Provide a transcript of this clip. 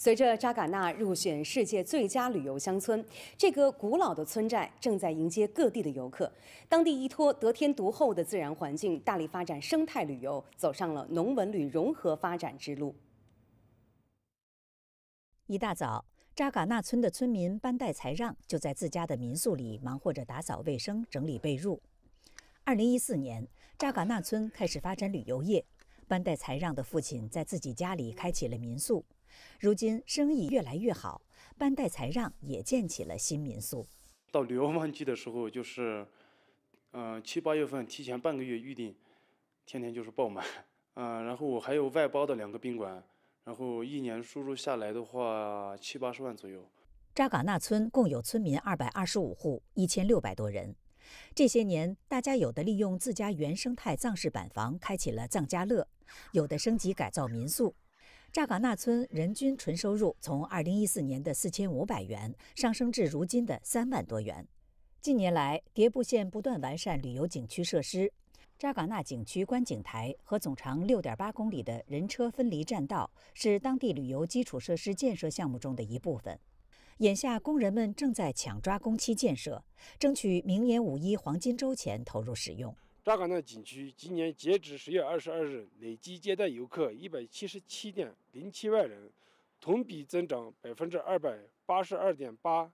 随着扎尕纳入选世界最佳旅游乡村，这个古老的村寨正在迎接各地的游客。当地依托得天独厚的自然环境，大力发展生态旅游，走上了农文旅融合发展之路。一大早，扎尕纳村的村民班代才让就在自家的民宿里忙活着打扫卫生、整理被褥。二零一四年，扎尕纳村开始发展旅游业，班代才让的父亲在自己家里开启了民宿。如今生意越来越好，班代才让也建起了新民宿。到旅游旺季的时候，就是，嗯，七八月份提前半个月预订，天天就是爆满。嗯，然后我还有外包的两个宾馆，然后一年收入下来的话七八十万左右。扎嘎纳村共有村民二百二十五户，一千六百多人。这些年，大家有的利用自家原生态藏式板房开启了藏家乐，有的升级改造民宿。扎尕纳村人均纯收入从二零一四年的四千五百元上升至如今的三万多元。近年来，迭部县不断完善旅游景区设施，扎尕纳景区观景台和总长六点八公里的人车分离栈道是当地旅游基础设施建设项目中的一部分。眼下，工人们正在抢抓工期建设，争取明年五一黄金周前投入使用。大港的景区今年截止十月二十二日，累计接待游客一百七十七点零七万人，同比增长百分之二百八十二点八。